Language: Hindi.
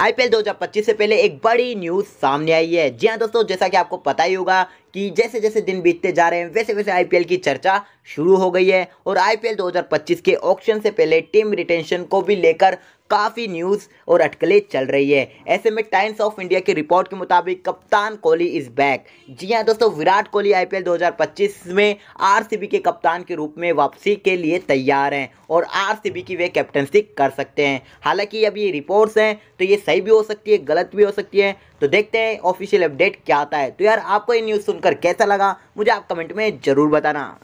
आईपीएल 2025 से पहले एक बड़ी न्यूज़ सामने आई है जी हाँ दोस्तों जैसा कि आपको पता ही होगा कि जैसे जैसे दिन बीतते जा रहे हैं वैसे वैसे आईपीएल की चर्चा शुरू हो गई है और आईपीएल 2025 के ऑक्शन से पहले टीम रिटेंशन को भी लेकर काफ़ी न्यूज़ और अटकलें चल रही है ऐसे में टाइम्स ऑफ इंडिया की रिपोर्ट के मुताबिक कप्तान कोहली इज़ बैक जी हाँ दोस्तों विराट कोहली आईपीएल 2025 में आरसीबी के कप्तान के रूप में वापसी के लिए तैयार हैं और आरसीबी की वे कैप्टनसी कर सकते हैं हालांकि अब ये रिपोर्ट्स हैं तो ये सही भी हो सकती है गलत भी हो सकती है तो देखते हैं ऑफिशियल अपडेट क्या आता है तो यार आपको ये न्यूज़ सुनकर कैसा लगा मुझे आप कमेंट में ज़रूर बताना